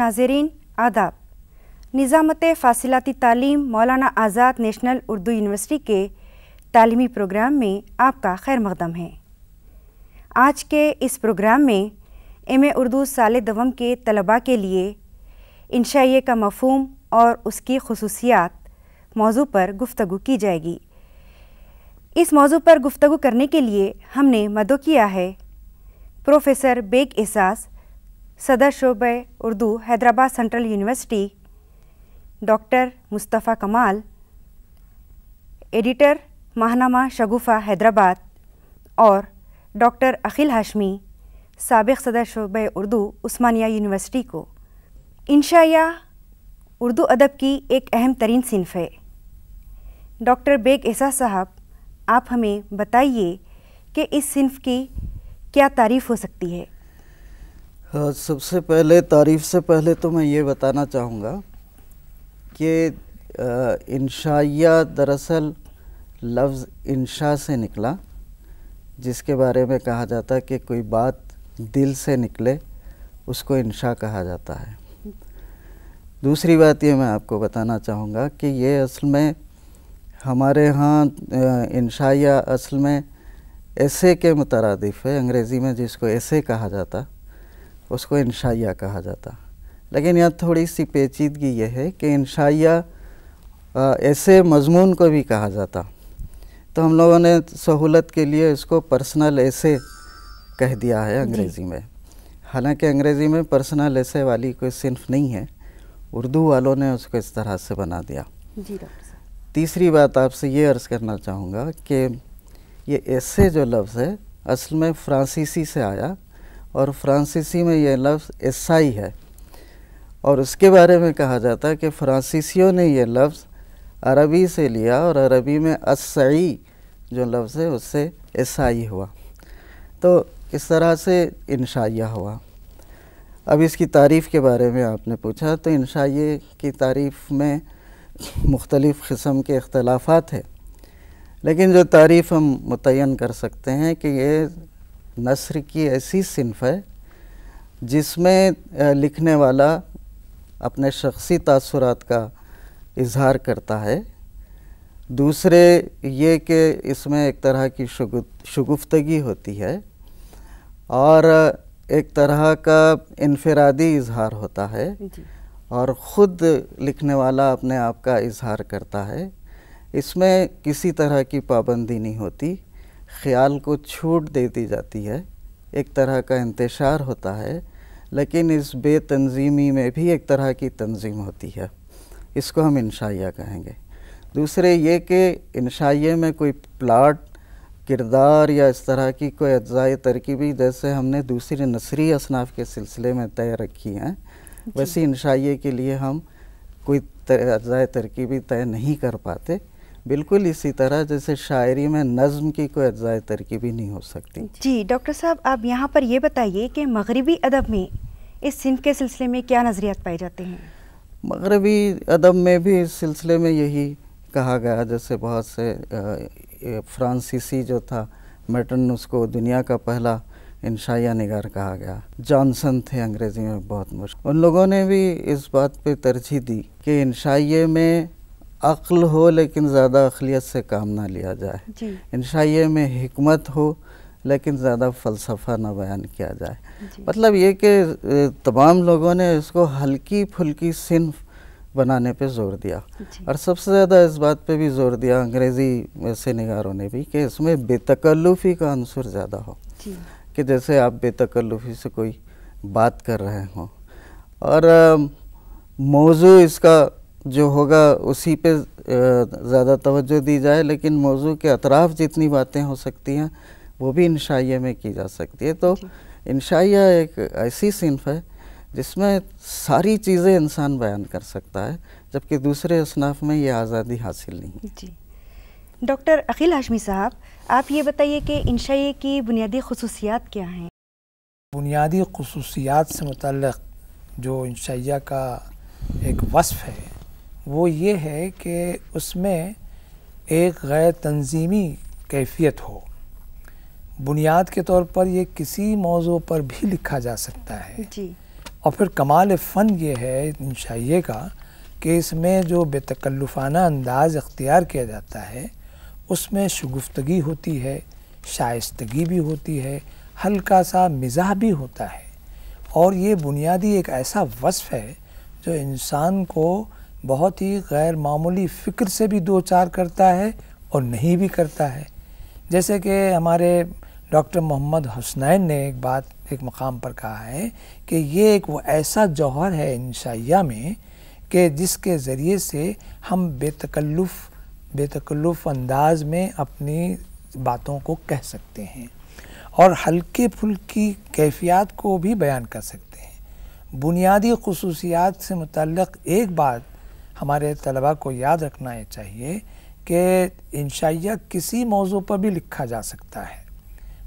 नाजरीन आदाब निज़ामत फासिलती तालीम मौलाना आज़ाद नेशनल उर्दू यूनिवर्सिटी के तालीमी प्रोग्राम में आपका खैर मकदम है आज के इस प्रोग्राम में एम उर्दू साल दवम के तलबा के लिए इंशाइए का मफहम और उसकी खसूसियात मौजू पर गुफ्तु की जाएगी इस मौजू पर गुफ्तु करने के लिए हमने मदो किया है प्रोफेसर बेग एहसास सदर शोब Urdu Hyderabad central university doctor Mustafa Kamal editor माहनामा शगुफ़ा Hyderabad और डॉक्टर अखिल हाशमी सबक सदर शोब उर्दू उस्मानिया यूनिवर्सिटी को इनशाया उर्दू अदब की एक अहम तरीन सिनफ है डॉक्टर बेग एसा साहब आप हमें बताइए कि इस सिनफ की क्या तारीफ़ हो सकती है हाँ, सबसे पहले तारीफ़ से पहले तो मैं ये बताना चाहूँगा कि इंशाया दरअसल लफ्ज़ इंशा से निकला जिसके बारे में कहा जाता है कि कोई बात दिल से निकले उसको इंशा कहा जाता है दूसरी बात ये मैं आपको बताना चाहूँगा कि ये असल में हमारे यहाँ इंशा असल में ऐसे के मुतरदफ़ है अंग्रेज़ी में जिसको ऐसे कहा जाता उसको इंशाइया कहा जाता लेकिन यहाँ थोड़ी सी पेचीदगी यह है कि इंशाइया ऐसे मजमून को भी कहा जाता तो हम लोगों ने सहूलत के लिए इसको पर्सनल ऐसे कह दिया है अंग्रेज़ी में हालांकि अंग्रेज़ी में पर्सनल ऐसे वाली कोई सिंफ नहीं है उर्दू वालों ने उसको इस तरह से बना दिया जी तीसरी बात आपसे ये अर्ज़ करना चाहूँगा कि ये ऐसे जो लफ्ज़ है असल में फ्रांसीसी से आया और फ्रांसीसी में यह लफ्ज़ ईसाई है और उसके बारे में कहा जाता है कि फ्रांसीसियों ने यह लफ्ज़ अरबी से लिया और अरबी में असई जो लफ्ज़ है उससे ईसाई हुआ तो किस तरह से इंशाइया हुआ अब इसकी तारीफ़ के बारे में आपने पूछा तो इंशाइये की तारीफ़ में मुख्तलिफ़ किस्म के अख्तलाफात है लेकिन जो तारीफ़ हम मुतन कर सकते हैं कि ये नसर की ऐसी सिनफ है जिसमें लिखने वाला अपने शख्सी तसरात का इजहार करता है दूसरे ये कि इसमें एक तरह की शगु शगुफ्तगी होती है और एक तरह का इनफरादी इजहार होता है और ख़ुद लिखने वाला अपने आप का इजहार करता है इसमें किसी तरह की पाबंदी नहीं होती ख्याल को छूट दे दी जाती है एक तरह का इंतशार होता है लेकिन इस बेतनज़ीमी में भी एक तरह की तंजीम होती है इसको हम इंशाइया कहेंगे दूसरे ये कि इंशाइये में कोई प्लाट किरदार या इस तरह की कोई अज्जाए तरकीबी जैसे हमने दूसरी नसरी असनाफ के सिलसिले में तय रखी हैं वैसे इंशाइये के लिए हम कोई अज्जाए तरकीबी तय नहीं कर पाते बिल्कुल इसी तरह जैसे शायरी में नज़म की कोई अज्जाए तरकीबी नहीं हो सकती जी डॉक्टर साहब आप यहाँ पर ये बताइए कि मगरबी अदब में इस सिंह के सिलसिले में क्या नज़रियात पाए जाते हैं मगरबी अदब में भी इस सिलसिले में यही कहा गया जैसे बहुत से फ्रांसीसी जो था मेटन उसको दुनिया का पहला इंशाया निगार कहा गया जॉनसन थे अंग्रेज़ी में बहुत मुश्किल उन लोगों ने भी इस बात पे तरजीह दी कि इंशाइये में अक्ल हो लेकिन ज़्यादा अखिलियत से काम ना लिया जाए इनशाइये में हमत हो लेकिन ज़्यादा फ़लसफ़ा ना बयान किया जाए मतलब ये कि तमाम लोगों ने इसको हल्की फुल्की सिंफ बनाने पे जोर दिया और सबसे ज़्यादा इस बात पे भी जोर दिया अंग्रेज़ी वैसे निगारों ने भी कि इसमें बेतकल्लुफ़ी का अंसर ज़्यादा हो कि जैसे आप बेतकल्लुफ़ी से कोई बात कर रहे हों और मौजू इसका जो होगा उसी पे ज़्यादा तवज्जो दी जाए लेकिन मौजू के अतराफ़ जितनी बातें हो सकती हैं वो भी इंशाइया में की जा सकती है तो इंशाइया एक ऐसी सिनफ है जिसमें सारी चीज़ें इंसान बयान कर सकता है जबकि दूसरे असनाफ में ये आज़ादी हासिल नहीं जी डॉक्टर अखिल हाशमी साहब आप ये बताइए कि इंशाइए की बुनियादी खसूसियात क्या हैं बुनियादी खसूसियात से मुतल जो इंशाइया का एक वसफ़ है वो ये है कि उसमें एक गैर तंजीमी कैफियत हो बुनियाद के तौर पर यह किसी मौजू पर भी लिखा जा सकता है जी। और फिर कमाल फ़न ये है इन शाइये का कि इसमें जो बेतकल्लुफाना अंदाज़ अख्तियार किया जाता है उसमें शगुफ्तगी होती है शाइस्तगी भी होती है हल्का सा मिजाह भी होता है और ये बुनियादी एक ऐसा वस्फ़ है जो इंसान को बहुत ही गैर मामूली फ़िक्र से भी दो चार करता है और नहीं भी करता है जैसे कि हमारे डॉक्टर मोहम्मद हुसनैन ने एक बात एक मकाम पर कहा है कि ये एक वो ऐसा जौहर है इंशाइया में कि जिसके ज़रिए से हम बेतकल्लुफ़ बेतकल्लुफ़ अंदाज में अपनी बातों को कह सकते हैं और हल्के फुल्की कैफियत को भी बयान कर सकते हैं बुनियादी खसूसियात से मुतक़ एक बात हमारे तलबा को याद रखना है चाहिए कि इंशाइया किसी मौजू पर भी लिखा जा सकता है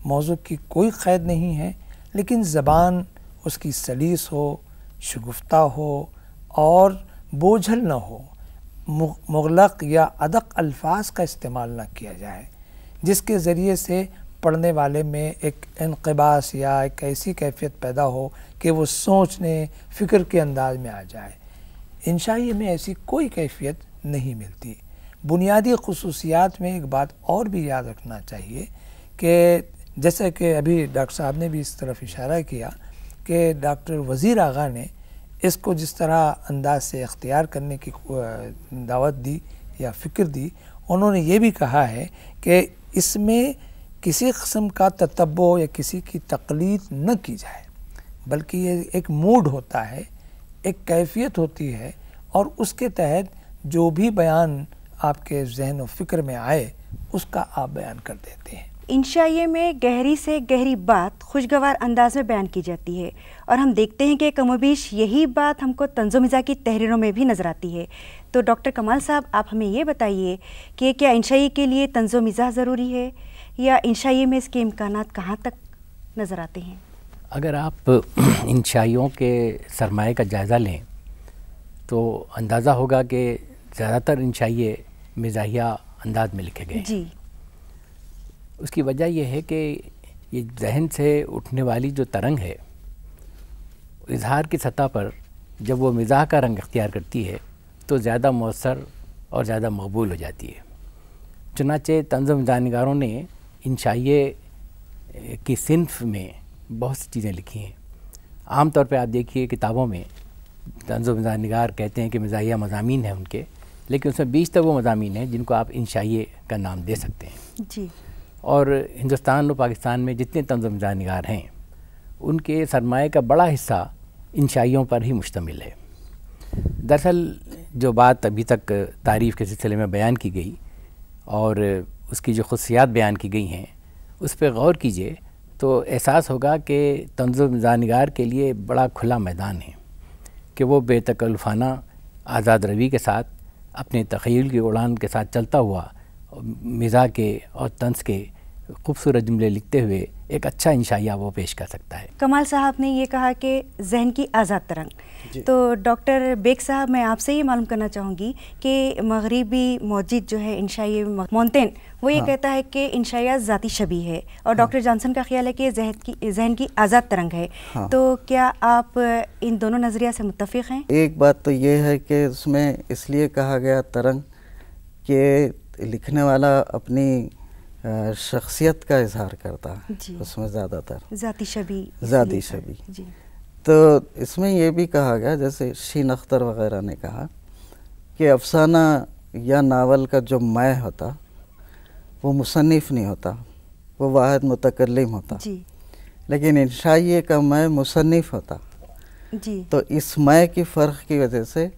मौजू की कोई क़ैद नहीं है लेकिन ज़बान उसकी सलीस हो शगुफ्ता हो और बोझल न हो मुगलक या अदक अल्फाज का इस्तेमाल ना किया जाए जिसके ज़रिए से पढ़ने वाले में एक इनकबास या एक ऐसी कैफियत पैदा हो कि वो सोचने फ़िक्र के अंदाज में आ जाए शाही में ऐसी कोई कैफियत नहीं मिलती बुनियादी खसूसियात में एक बात और भी याद रखना चाहिए कि जैसा कि अभी डॉक्टर साहब ने भी इस तरफ इशारा किया कि डॉक्टर वज़ीर आगा ने इसको जिस तरह अंदाज से अख्तियार करने की दावत दी या फिक्र दी उन्होंने ये भी कहा है कि इसमें किसी कस्म का ततब्बो या किसी की तकलीद न की जाए बल्कि ये एक मूड होता है एक कैफियत होती है और उसके तहत जो भी बयान आपके जहन व फिक्र में आए उसका आप बयान कर देते हैं इंशाइए में गहरी से गहरी बात खुशगवार अंदाज में बयान की जाती है और हम देखते हैं कि कमोबीश यही बात हमको तंजो मिज़ा की तहरीरों में भी नज़र आती है तो डॉक्टर कमाल साहब आप हमें ये बताइए कि क्या इंशाइए के लिए तंजो मिज़ा ज़रूरी है या इंशाइए में इसके इम्कान कहाँ तक नज़र आते हैं अगर आप इन शाइयों के सरमाए का जायज़ा लें तो अंदाज़ा होगा कि ज़्यादातर इन शाइए मिजाहिया अंदाज में लिखे गए जी उसकी वजह यह है कि ये जहन से उठने वाली जो तरंग है इजहार की सतह पर जब वो मिजाह का रंग अख्तियार करती है तो ज़्यादा मौसर और ज़्यादा मकबूल हो जाती है चुनाचे तंजम जानकारों ने इन शाइए की सिंफ़ में बहुत सी चीज़ें लिखी हैं आमतौर पर आप देखिए किताबों में तंज नगार कहते हैं कि मज़ाहिया मजामी हैं उनके लेकिन उसमें बीच तक वो मजामी हैं जिनको आप इंशाइए का नाम दे सकते हैं जी और हिंदुस्तान और पाकिस्तान में जितने तंज नगार हैं उनके सरमाए का बड़ा हिस्सा इनशाइयों पर ही मुश्तमिल है दरअसल जो बात अभी तक तारीफ़ के सिलसिले में बयान की गई और उसकी जो खसियात बयान की गई हैं उस पर गौर कीजिए तो एहसास होगा कि तंजुम जानगार के लिए बड़ा खुला मैदान है कि वो बेतकल्फाना आज़ाद रवी के साथ अपने तखील की उड़ान के साथ चलता हुआ मिज़ा के और तंज के खूबसूरत जुमले लिखते हुए एक अच्छा इंशाइया वो पेश कर सकता है कमाल साहब ने ये कहा कि जहन की आज़ाद तरंग तो डॉक्टर बेग साहब मैं आपसे ये मालूम करना चाहूँगी कि मगरबी मौजिद जो है इंशाई मोनतेन वो ये हाँ। कहता है कि इंशाया ज़ाती शबी है और हाँ। डॉक्टर जानसन जॉनसन का ख्याल है कि जहन की जहन की आज़ाद तरंग है हाँ। तो क्या आप इन दोनों नज़रिया से मुतफ़ हैं एक बात तो ये है कि उसमें इसलिए कहा गया तरंग के लिखने वाला अपनी शख्सियत का इजहार करता है उसमें ज़्यादातर ज़ाती शबी ज़ाती शबी तो इसमें यह भी कहा गया जैसे शीन अख्तर वगैरह ने कहा कि अफसाना या नावल का जो मैं होता वो मुसनफ़ नहीं होता वो वाद मतकलम होता जी लेकिन इंशाइए का मैं मुसनफ़ होता जी तो इस मैं की फ़र्क की वजह से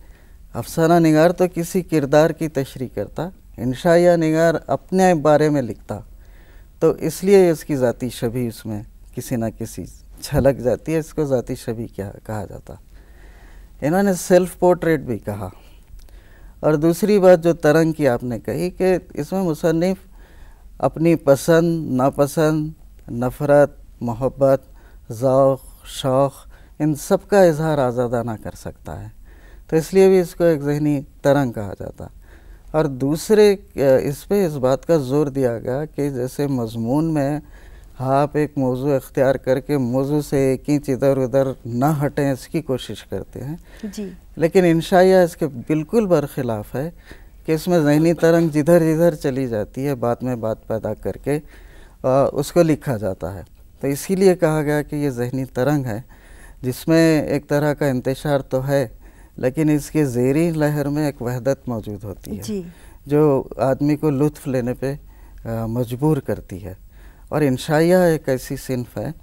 अफसाना निगार तो किसी किरदार की तशरी करता इंशा या निगार अपने बारे में लिखता तो इसलिए इसकी ज़ाती छवि उसमें किसी ना किसी झलक जाती है इसको ज़ाती छवि क्या कहा जाता इन्होंने सेल्फ पोर्ट्रेट भी कहा और दूसरी बात जो तरंग की आपने कही कि इसमें मुसनफ़ अपनी पसंद नापसंद नफ़रत मोहब्बत ओक़ शौक़ इन सब का इजहार आज़ादाना कर सकता है तो इसलिए भी इसको एक जहनी तरंग कहा जाता है और दूसरे इस पर इस बात का ज़ोर दिया गया कि जैसे मजमून में आप एक मौजू अख्तियार करके मौजू से एक इंच इधर उधर ना हटें इसकी कोशिश करते हैं जी लेकिन इंशाया इसके बिल्कुल बरखिलाफ़ है कि इसमें जहनी तरंग जिधर जिधर चली जाती है बात में बात पैदा करके आ, उसको लिखा जाता है तो इसीलिए कहा गया कि ये जहनी तरंग है जिसमें एक तरह का इंतशार तो है लेकिन इसके जेरी लहर में एक वहदत मौजूद होती है जो आदमी को लुत्फ लेने पे मजबूर करती है और इंशाइया एक ऐसी सिनफ है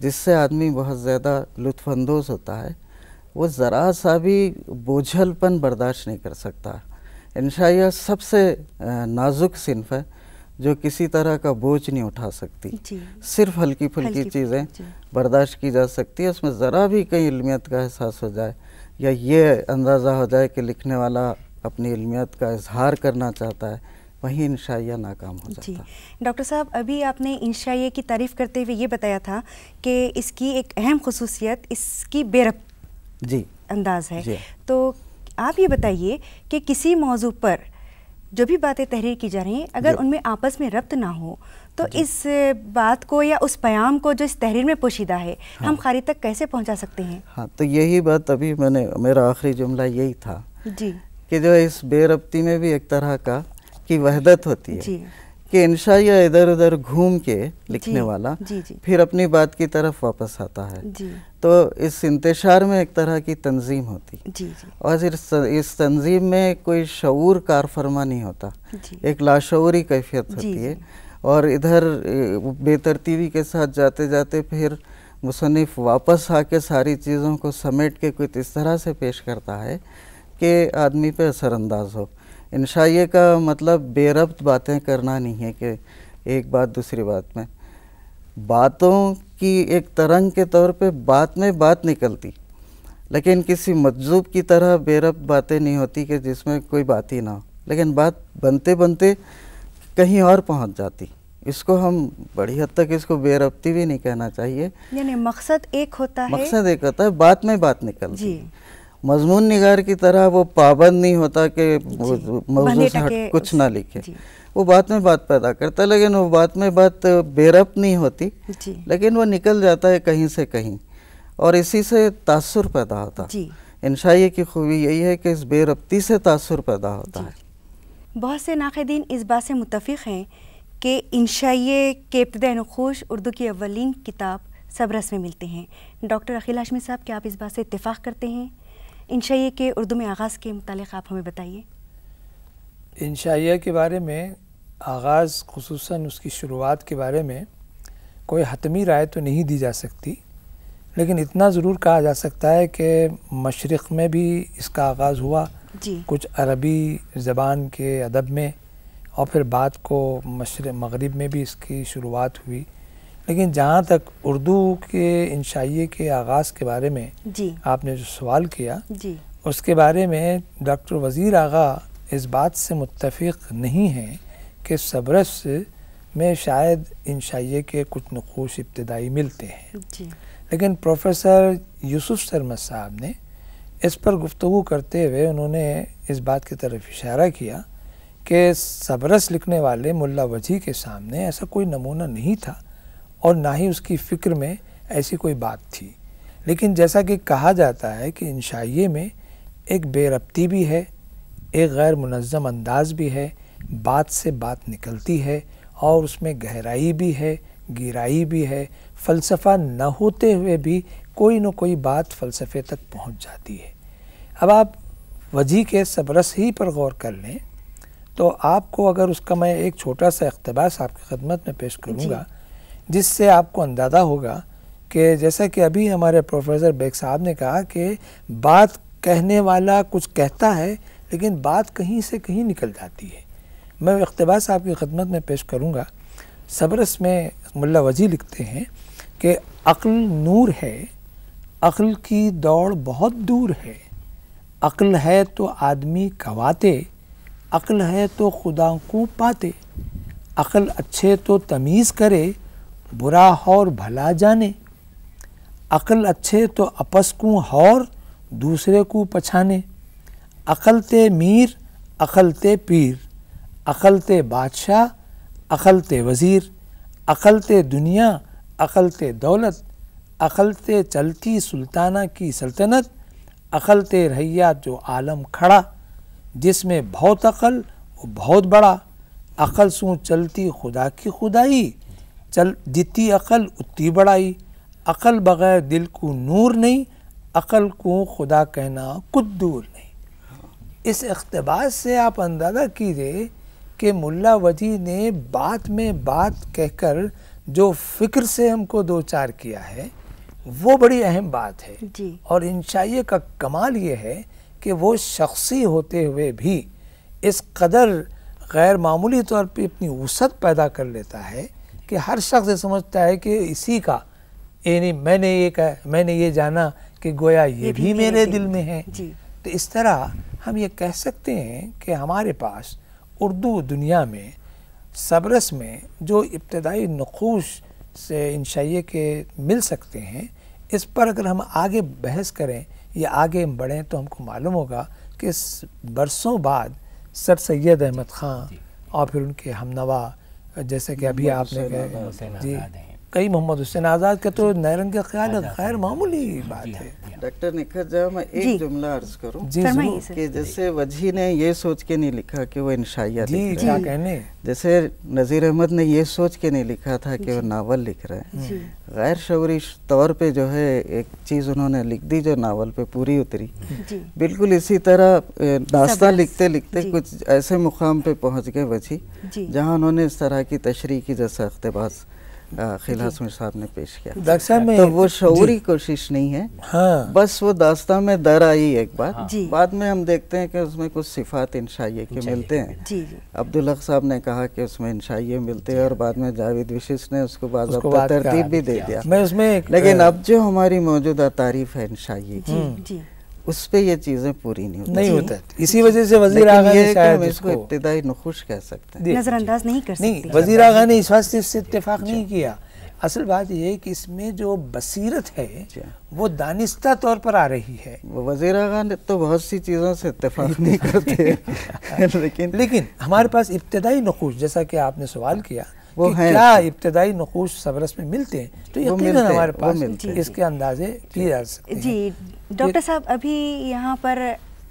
जिससे आदमी बहुत ज़्यादा लुत्फानंदोज होता है वो ज़रा सा भी बोझलपन बर्दाश्त नहीं कर सकता इंशाइया सबसे नाजुक सिनफ है जो किसी तरह का बोझ नहीं उठा सकती सिर्फ हल्की फुल्की चीज़ें बर्दाश्त की जा सकती है उसमें ज़रा भी कहीं इलमियत का एहसास हो जाए या ये अंदाज़ा हो जाए कि लिखने वाला अपनी इलमियत का इजहार करना चाहता है वहीं इंशाइया नाकाम हो जाता जी डॉक्टर साहब अभी आपने इंशाइये की तारीफ़ करते हुए ये बताया था कि इसकी एक अहम खसूसियत इसकी बेरब जी अंदाज है तो आप ये बताइए कि किसी मौजू पर जो भी बातें तहरीर की जा रही हैं अगर उनमें आपस में रब्त ना हो तो इस बात को या उस प्याम को जो इस तहरीर में पोशीदा है हाँ। हम खारी तक कैसे पहुंचा सकते हैं हाँ तो यही बात अभी मैंने मेरा आखिरी जुमला यही था जी कि जो इस बेरबती में भी एक तरह का की वहदत होती है जी। कि इंशा या इधर उधर घूम के लिखने जी, वाला जी, जी। फिर अपनी बात की तरफ वापस आता है जी। तो इस इंतशार में एक तरह की तंजीम होती जी, जी। और इस इस तंजीम में कोई शूर कार फरमा नहीं होता एक लाशूरी कैफियत होती है और इधर बेतरतीबी के साथ जाते जाते फिर मुसनफ़ वापस आके सारी चीज़ों को समेट के कुछ इस तरह से पेश करता है कि आदमी पे असरअंदाज हो इनशाइये का मतलब बेरब्त बातें करना नहीं है कि एक बात दूसरी बात में बातों की एक तरंग के तौर पे बात में बात निकलती लेकिन किसी मजजूब की तरह बेरब बातें नहीं होती कि जिसमें कोई बात ही ना हो लेकिन बात बनते बनते कहीं और पहुंच जाती इसको हम बड़ी हद तक इसको बेरबती भी नहीं कहना चाहिए यानी मकसद एक होता है मकसद एक होता है बात में बात निकलती मजमून निगार की तरह वो पाबंद नहीं होता कि मौजूद हट कुछ ना लिखे वो बात में बात पैदा करता है लेकिन वो बात में बात बेरब नहीं होती लेकिन वो निकल जाता है कहीं से कहीं और इसी से तासुर पैदा होता है इंशाइए की खूबी यही है कि इस बेरबती से तासुर पैदा होता है बहुत से नाकदीन इस बात से मुतफ़ हैं कि इनशाइए के इब्तद नखोश उर्दू की अवलिन किताब सबरस में मिलते हैं डॉक्टर अखिल हाशमी साहब क्या आप इस बात से इतफ़ाक़ करते हैं इनशाइए के उर्दू में आगाज़ के मतलब आप हमें बताइए इंशाइया के बारे में आगाज़ खसूस उसकी शुरुआत के बारे में कोई हतमी राय तो नहीं दी जा सकती लेकिन इतना ज़रूर कहा जा सकता है कि मशरक़ में भी इसका आगाज़ हुआ जी कुछ अरबी ज़बान के अदब में और फिर बात को मशर मगरब में भी इसकी शुरुआत हुई लेकिन जहाँ तक उर्दू के इंशाइये के आगाज़ के बारे में जी आपने जो सवाल किया जी उसके बारे में डॉक्टर वज़ीर आगा इस बात से मुतफ़ नहीं हैं कि सबरस में शायद इंशाइये के कुछ नकोश इब्तदाई मिलते हैं जी लेकिन प्रोफेसर यूसुफ शर्मा साहब ने इस पर गुफ्तु करते हुए उन्होंने इस बात की तरफ इशारा किया कि सबरस लिखने वाले मुल्ला वजी के सामने ऐसा कोई नमूना नहीं था और ना ही उसकी फ़िक्र में ऐसी कोई बात थी लेकिन जैसा कि कहा जाता है कि इंशाइये में एक बेरबती भी है एक गैर मुनज़म अंदाज भी है बात से बात निकलती है और उसमें गहराई भी है गिराई भी है फ़लसफ़ा न होते हुए भी कोई न कोई बात फ़लसफ़े तक पहुंच जाती है अब आप वजी के सबरस ही पर गौर कर लें तो आपको अगर उसका मैं एक छोटा सा अकतबास आपकी खदमत में पेश करूँगा जिससे आपको अंदाज़ा होगा कि जैसा कि अभी हमारे प्रोफेसर बेग साहब ने कहा कि बात कहने वाला कुछ कहता है लेकिन बात कहीं से कहीं निकल जाती है मैं अकतबास आपकी खदमत में पेश करूँगा सबरस में मुला वजी लिखते हैं कि अक्ल नूर है अक्ल की दौड़ बहुत दूर है अक्ल है तो आदमी कवाते अक्ल है तो खुदा को पाते अक्ल अच्छे तो तमीज़ करे बुरा और भला जाने अक्ल अच्छे तो अपस को और दूसरे को पछाने अकल ते मीर अकल ते पीर अकल ते बादशाह अकल ते वज़ीर अकल ते दुनिया अकल ते दौलत अखलते चलती सुल्ताना की सल्तनत अखलते रहैया जो आलम खड़ा जिसमें बहुत अकल वो बहुत बड़ा अकल सू चलती खुदा की खुदाई चल जितनी अकल उतनी बड़ाई अकल बग़ैर दिल को नूर नहीं अकल को खुदा कहना कुछ दूर नहीं इस अकतबास से आप अंदाज़ा कीजिए कि मुल्ला वजी ने बात में बात कहकर जो फ़िक्र से हमको दो चार किया है वो बड़ी अहम बात है जी। और इंशाइए का कमाल ये है कि वो शख्सी होते हुए भी इस कदर गैर मामूली तौर पे अपनी वसत पैदा कर लेता है कि हर शख्स ये समझता है कि इसी का यानी मैंने ये कह मैंने ये जाना कि गोया ये, ये भी, भी मेरे दिल में है तो इस तरह हम ये कह सकते हैं कि हमारे पास उर्दू दुनिया में सबरस में जो इब्तदाई नखूश से इंशाइए के मिल सकते हैं इस पर अगर हम आगे बहस करें या आगे बढ़ें तो हमको मालूम होगा कि बरसों बाद सर सैद अहमद ख़ान और फिर उनके हमनवा जैसे कि अभी आपने कहे जी कई मोहम्मद हुसैन आज़ाद के तो नैरंग का ख्याल गैर मामूली बात हाँ। है डॉक्टर निखत जहाँ मैं एक जुमला अर्ज करूँ कि जैसे वजी ने ये सोच के नहीं लिखा कि वो इंशाइया लिख रहा है जैसे नज़ीर अहमद ने ये सोच के नहीं लिखा था कि वो नावल लिख रहे हैं गैर शौरी तौर पे जो है एक चीज़ उन्होंने लिख दी जो नावल पे पूरी उतरी बिल्कुल इसी तरह दास्ता लिखते लिखते कुछ ऐसे मुकाम पे पहुँच गए वजी जहाँ उन्होंने इस तरह की तशरी की जैसा अख्तबास अखिल हाँ, साहब ने पेश किया डॉक्टर में तो वो शौरी कोशिश नहीं है हाँ। बस वो दास्ता में दर आई एक बार हाँ। बाद में हम देखते हैं कि उसमें कुछ सिफात इंशाइये के मिलते हैं हक साहब ने कहा कि उसमें इंशाइये मिलते हैं और बाद में जावेद विशिष्ट ने उसको बाजा तरतीब भी दे दिया लेकिन अब जो हमारी मौजूदा तारीफ है इंशाइये की उस पर यह चीज़ें पूरी नहीं होती नहीं होता इसी वजह से वजीर आगा ने शायद इसको इब्तदाई नखुश कह सकते हैं नज़रअंदाज नहीं कर सकते नहीं वजीर आगा ने इस वास्ते इससे इतफाक़ नहीं किया असल बात यह है कि इसमें जो बसीरत है वो दानिस्ता तौर पर आ रही है वजीर आगा ने तो बहुत सी चीज़ों से इतफाक़ नहीं करते लेकिन लेकिन हमारे पास इब्तदाई नखुश जैसा कि आपने सवाल किया वो है क्या इब्तदाई नकूश सबरस में मिलते हैं तो यकीन हमारे पास इसके अंदाजे किए जा सकते जी डॉक्टर साहब अभी यहाँ पर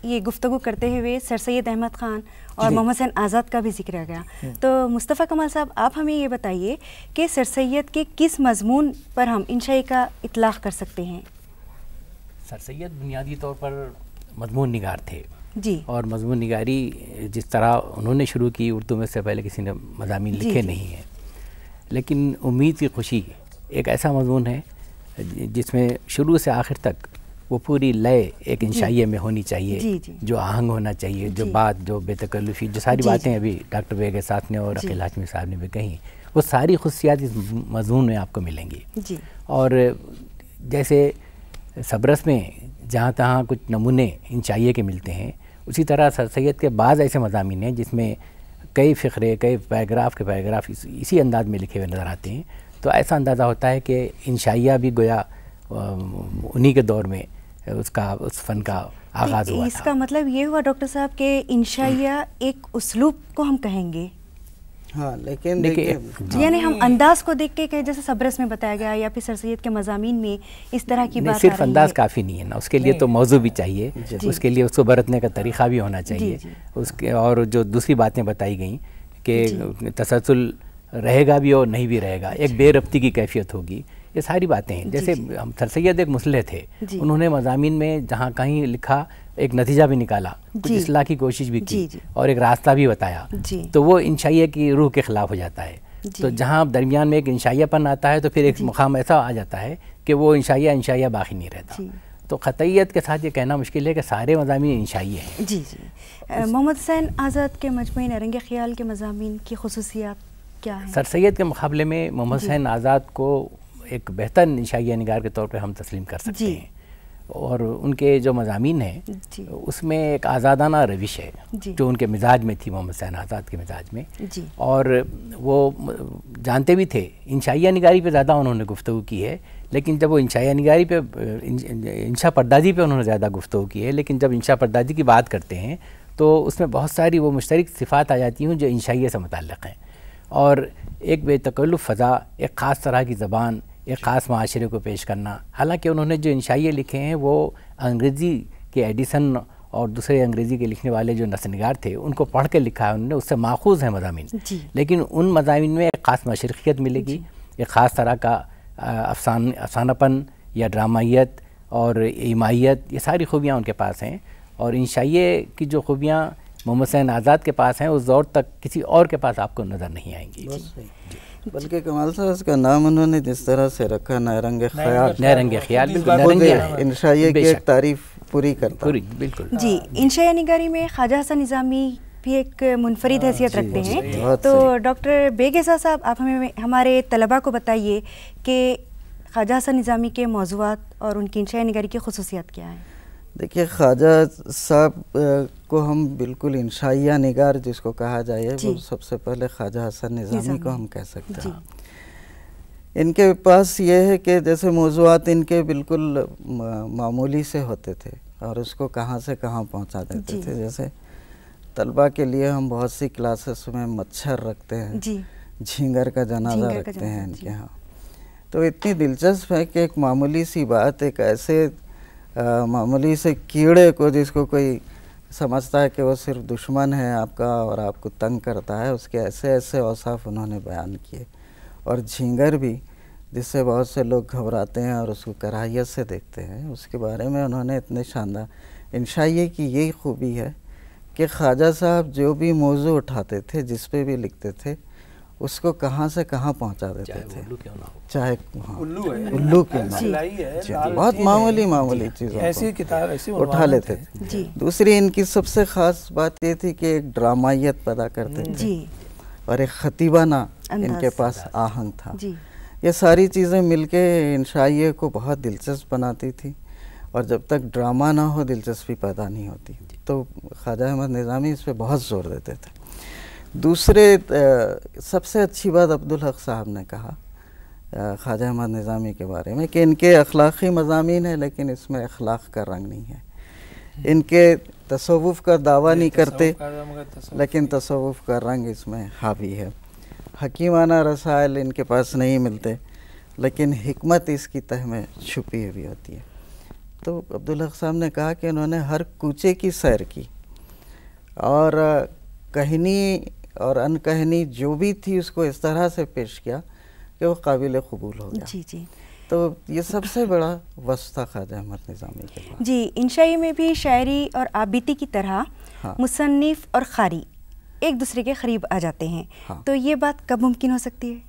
ये गुफ्तु करते हुए सर सैद अहमद ख़ान और मोहम्मद हसन आज़ाद का भी जिक्र आ गया हम्म। तो मुस्तफ़ा कमाल साहब आप हमें ये बताइए कि सर सैद के किस मजमून पर हम इनशाई का इतलाक़ कर सकते हैं सर सैद बुनियादी तौर पर मजमून निगार थे जी और मजमून निगारी जिस तरह उन्होंने शुरू की उर्दू में से पहले किसी ने मजामी लिखे नहीं हैं लेकिन उम्मीद की खुशी एक ऐसा मजमून है जिसमें शुरू से आखिर तक वो पूरी लय एक इंशाइये में होनी चाहिए जी, जी, जो आहंग होना चाहिए जो बात जो बेतकल्लुफी जो सारी बातें अभी डॉक्टर बेगे साथ ने और अखिल हाशमी साहब ने भी कही वो सारी खुशियात इस मजमून में आपको मिलेंगी जी। और जैसे सबरस में जहाँ तहाँ कुछ नमूने इंशाइये के मिलते हैं उसी तरह सर सैद के बाद ऐसे मजामी हैं जिसमें कई फ़िक्रे कई पैराग्राफ के पैराग्राफ इस, इसी अंदाज में लिखे हुए नज़र आते हैं तो ऐसा अंदाज़ा होता है कि इंशाइया भी गोया उन्हीं के दौर में उसका उस फ़न का तो आगाज़ हुआ इसका था। मतलब ये हुआ डॉक्टर साहब कि इनशाइया एक उसलूब को हम कहेंगे हाँ लेकिन देखिए हाँ। यानी हम अंदाज को देख के जैसे सबरस में बताया गया या फिर सर सैद के मजामी में इस तरह की बात सिर्फ अंदाज काफ़ी नहीं है ना उसके लिए तो मौजू भी चाहिए उसके लिए उसको बरतने का तरीका भी होना चाहिए उसके और जो दूसरी बातें बताई गई कि तसलसल रहेगा भी और नहीं भी रहेगा एक बेरबती की कैफियत होगी ये सारी बातें हैं जैसे हम सर सैद एक मुसले थे उन्होंने मजामी में जहाँ कहीं लिखा एक नतीजा भी निकाला कुछ इसलाह की कोशिश भी की और एक रास्ता भी बताया तो वो इंशाइया की रूह के खिलाफ हो जाता है तो जहाँ दरमियान में एक इंशाइयापन आता है तो फिर एक मुकाम ऐसा आ जाता है कि वो इंशाइया इंशाइया बाकी नहीं रहता तो ख़तियत के साथ ये कहना मुश्किल है कि सारे मजामी इंशाइए हैं जी जी मोहम्मद हुसैन आज़ाद के मजमू नरंग ख्याल के मजामी की खसूसियात क्या है सर सैद के मुकाबले में मोहम्मद हुसैन आज़ाद को एक बेहतर इंशाइया नगार के तौर पर हम तस्लीम कर सकते हैं और उनके जो मजामी हैं उसमें एक आज़ादाना रविश है जो उनके मिजाज में थी मोहम्मद सैन आज़ाद के मिजाज में और वो जानते भी थे इंशाइया निगारी पे ज़्यादा उन्होंने गुफ्तु की है लेकिन जब वो इंशाइया निगारी पे इंशा परदादी पे उन्होंने ज़्यादा गुफ्तु की है लेकिन जब इंशा परदादी की बात करते हैं तो उसमें बहुत सारी वो मुश्तरक सिफ़ात आ जाती हैं जो इंशाइया से मुतक़ हैं और एक बेतकल्लु फ़ज़ा एक ख़ास तरह की ज़बान एक ख़ास माशरे को पेश करना हालांकि उन्होंने जो इंशाइये लिखे हैं वो अंग्रेज़ी के एडिसन और दूसरे अंग्रेज़ी के लिखने वाले जो नसनगार थे उनको पढ़ के लिखा है उन्होंने उससे माखूज हैं मजामी लेकिन उन मजामी में एक ख़ास मशरक़ियत मिलेगी एक ख़ास तरह का अफसान अफसानापन या ड्रामाइत और इमाइत ये सारी खूबियाँ उनके पास हैं और इंशाइये की जो खूबियाँ मोहम्मद सैन आज़ाद के पास हैं उस दौर तक किसी और के पास आपको नज़र नहीं आएंगी बल्कि कमाल साहब इसका नाम उन्होंने जिस तरह से रखा नारंग नारंग की एक तारीफ पूरी कर पूरी बिल्कुल जी इन निगारी में ख्वाजा हसन निज़ामी भी एक मुनफरद हाँ, हैसियत रखते हैं तो डॉक्टर बेगेसा साहब आप हमें हमारे तलबा को बताइए कि ख्वाजा हसन निज़ामी के मौजूद और उनकी इनशा निगारी की खसूसियात क्या हैं देखिए ख्वाजा साहब को हम बिल्कुल इंशाइया निगार जिसको कहा जाए वो सबसे पहले ख्वाजा हसन निज़ामी को हम कह सकते हैं इनके पास ये है कि जैसे मौजूद इनके बिल्कुल मामूली से होते थे और उसको कहाँ से कहाँ पहुँचा देते थे जैसे तलबा के लिए हम बहुत सी क्लासेस में मच्छर रखते हैं झींगर का जनाजा रखते हैं इनके यहाँ तो इतनी दिलचस्प है कि एक मामूली सी बात एक ऐसे मामूली से कीड़े को जिसको कोई समझता है कि वो सिर्फ दुश्मन है आपका और आपको तंग करता है उसके ऐसे ऐसे औसाफ उन्होंने बयान किए और झींगर भी जिससे बहुत से लोग घबराते हैं और उसको कराहियत से देखते हैं उसके बारे में उन्होंने इतने शानदार इंशा की यही खूबी है कि ख्वाजा साहब जो भी मौजू उठाते थे जिस पर भी लिखते थे उसको कहाँ से कहाँ पहुँचा देते थे चाहे उल्लू हाँ, है उल्लू क्यों ना बहुत मामूली मामूली चीज़ ऐसी किताब ऐसी उठा लेते थे दूसरी इनकी सबसे ख़ास बात ये थी कि एक ड्रामाइत पैदा करते हम्म। थे और एक खतीबाना इनके पास आहंग था ये सारी चीज़ें मिलके इंशाइए को बहुत दिलचस्प बनाती थी और जब तक ड्रामा ना हो दिलचस्पी पैदा नहीं होती तो ख्वाजा अहमद निज़ामी इस पर बहुत जोर देते थे दूसरे सबसे अच्छी बात अब्दुल हक साहब ने कहा ख्वाजा अहमद निज़ामी के बारे में कि इनके अखलाक़ी मजामी हैं लेकिन इसमें अखलाक का रंग नहीं है इनके तसवुफ़ का दावा नहीं करते लेकिन तसवुफ़ का रंग इसमें हावी है हकीमाना रसायल इनके पास नहीं मिलते लेकिन हमत इसकी तह में छुपी हुई होती है तो अब्दुल हक साहब ने कहा कि उन्होंने हर कूचे की सैर की और कहनी और अनकहनी जो भी थी उसको इस तरह से पेश किया कि वो काबिल कबूल हो गया जी जी तो ये सबसे बड़ा वस्ता था ख्वाजा अहमद निज़ामी के जी इंशाई में भी शायरी और आबिती की तरह हाँ। मुसनफ़ और खारी एक दूसरे के करीब आ जाते हैं हाँ। तो ये बात कब मुमकिन हो सकती है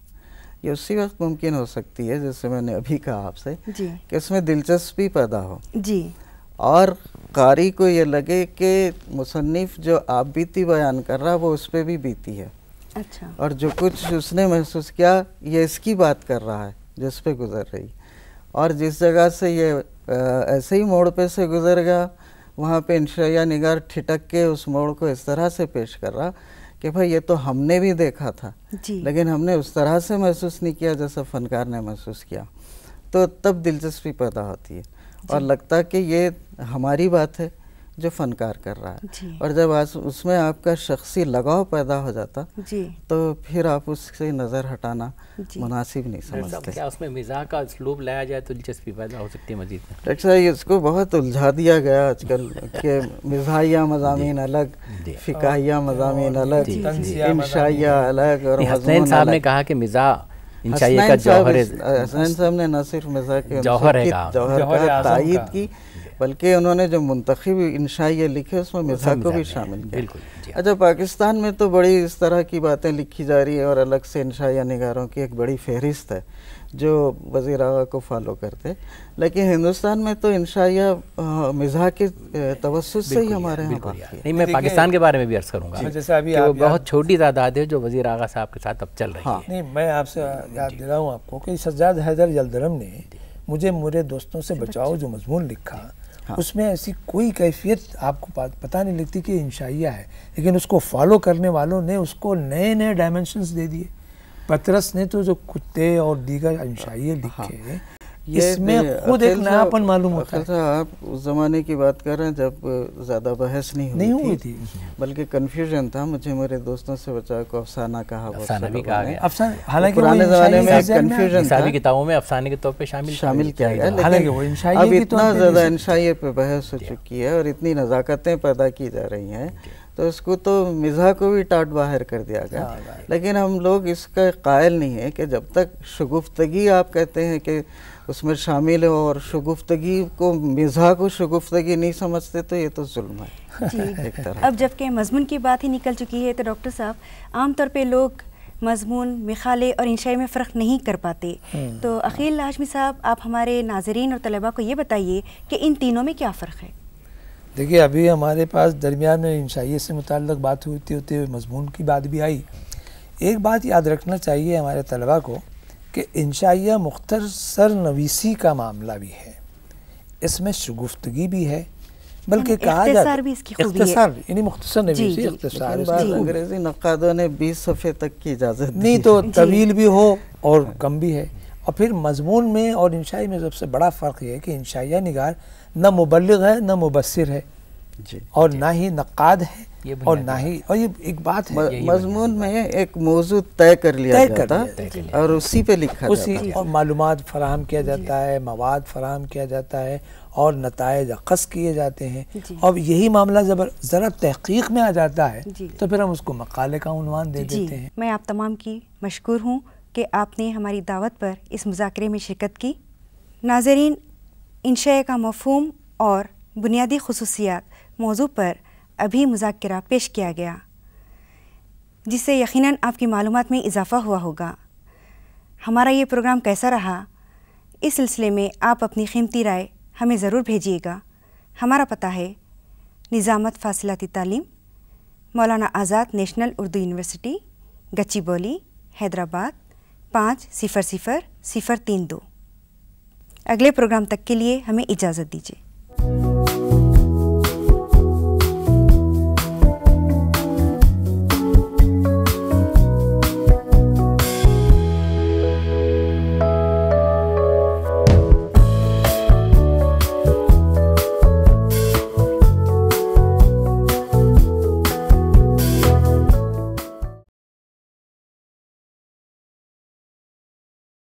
ये उसी वक्त मुमकिन हो सकती है जैसे मैंने अभी कहा आपसे कि इसमें दिलचस्पी पैदा हो जी और कारी को ये लगे कि मुसनफ़ जो आप बीती बयान कर रहा वो उस पर भी बीती है अच्छा और जो कुछ उसने महसूस किया ये इसकी बात कर रहा है जिस पे गुज़र रही और जिस जगह से ये ऐसे ही मोड़ पे से गुज़र गया वहाँ पे इंशया निगार ठिटक के उस मोड़ को इस तरह से पेश कर रहा कि भाई ये तो हमने भी देखा था लेकिन हमने उस तरह से महसूस नहीं किया जैसा फ़नकार ने महसूस किया तो तब दिलचस्पी पैदा होती है और लगता कि ये हमारी बात है जो फनकार कर रहा है और जब आज उसमें आपका शख्सी लगाव पैदा हो जाता तो फिर आप उससे नज़र हटाना मुनासिब नहीं समझते क्या उसमें मिजाक का स्लूब लाया जाए तो दिलचस्पी पैदा हो सकती है मजीद डॉक्टर साहब इसको बहुत उलझा दिया गया आजकल के मिजाहिया मजामी अलग फ़िकाहिया मजामी अलग इंशाइया अलग और साहब ने कहा कि मिजा इंशाइये का जौहर साहब ने न सिर्फ मिजाक की बल्कि उन्होंने जो मुंतब इंशाइया लिखे उसमें मिसा को भी शामिल किया अच्छा पाकिस्तान में तो बड़ी इस तरह की बातें लिखी जा रही है और अलग से इंशाइया निगारों की एक बड़ी फहरिस्त है जो वजीर अवा को फॉलो करते लेकिन हिंदुस्तान में तो इंशाया मिज़ा के तवसत से ही हमारे यहाँ नहीं मैं पाकिस्तान के बारे में भी अर्ज़ करूँगा जैसे अभी आप बहुत छोटी तादाद है जो वज़ी अवा साहब के साथ अब चल रही हाँ। है नहीं मैं आपसे याद दिलाऊँ आपको कि सज्जाद हैदर यलदरम ने मुझे मेरे दोस्तों से बचाओ जो मजमून लिखा हाँ। उसमें ऐसी कोई कैफियत आपको पता नहीं लगती कि इंशाइया है लेकिन उसको फॉलो करने वालों ने उसको नए नए डायमेंशंस दे दिए पतरस ने तो जो कुत्ते और दीगर अंशाइए हाँ। लिखे हाँ। इसमें खुद एक नयापन मालूम होता है आप उस जमाने की बात कर रहे हैं जब ज़्यादा बहस नहीं हुई नहीं हुई थी, थी। बल्कि कंफ्यूजन था मुझे मेरे दोस्तों से बचा को अफसाना कहा अफसाना भी कहा गया अफसाना हालांकि पुराने जमाने में कन्फ्यूजन था किताबों में अफसाने के तौर पे शामिल शामिल किया गया हालांकि वो इंशाइए अब तो इतना ज़्यादा इंशाइय पे बहस हो चुकी है और इतनी नज़ाकतें पैदा की जा रही हैं तो इसको तो मिज़ा को भी टाट बाहर कर दिया गया हाँ, लेकिन हम लोग इसका कायल नहीं है कि जब तक शगुफ्तगी आप कहते हैं कि उसमें शामिल हो और शगुफ्तगी को मिज़ा को शगुफ्तगी नहीं समझते तो ये तो जुल्म है अब जबकि मजमून की बात ही निकल चुकी है तो डॉक्टर साहब आमतौर पर लोग मजमून मिखाले और इंशाई में फ़र्क नहीं कर पाते हम्म। तो अखिल लाजमी साहब आप हमारे नाजरीन और तलबा को ये बताइए कि इन तीनों में क्या फ़र्क है देखिए अभी हमारे पास दरमियान में इंशाइए से मुतक बात होती होते हुए मजमून की बात भी आई एक बात याद रखना चाहिए हमारे तलबा को कि इंशाइय मुख्तर सर नवीसी का मामला भी है इसमें शगुफ्तगी भी है बल्कि हाँ, कहा जाता भी ने सफ़े तक की इजाज़त नहीं तो तवील भी हो और हाँ। कम भी है और फिर मजमून में और इंशाई में सबसे बड़ा फ़र्क ये है कि इंशाइया निगार न मुबलग है न मुबसर है जी, और जी, ना ही नक़ाद है और ना ही और ये एक बात है मजमून में एक मौजू तय कर लिया जाता कर और उसी पे लिखा उसी जाता और मालूम फराहम किया जाता है मवाद फराहम किया जाता है और नतज अकस किए जाते हैं और यही मामला जब ज़रा तहकीक में आ जाता है तो फिर हम उसको मकाले का उनवान दे देते हैं मैं आप तमाम की मशहूर हूँ कि आपने हमारी दावत पर इस मुजाकरे में शिरकत की नाजरीन इंशे का मफहम और बुनियादी खसूसियात मौजू पर अभी मुजाकरा पेश किया गया जिससे यकीन आपकी मालूम में इजाफ़ा हुआ होगा हमारा ये प्रोग्राम कैसा रहा इस सिलसिले में आप अपनी कीमती राय हमें ज़रूर भेजिएगा हमारा पता है निज़ामत फासिलती तालीम मौलाना आज़ाद नेशनल उर्दू यूनिवर्सिटी गच्ची बोली हैदराबाद पाँच सिफ़र सिफ़र सिफ़र तीन दो अगले प्रोग्राम तक के लिए हमें इजाज़त दीजिए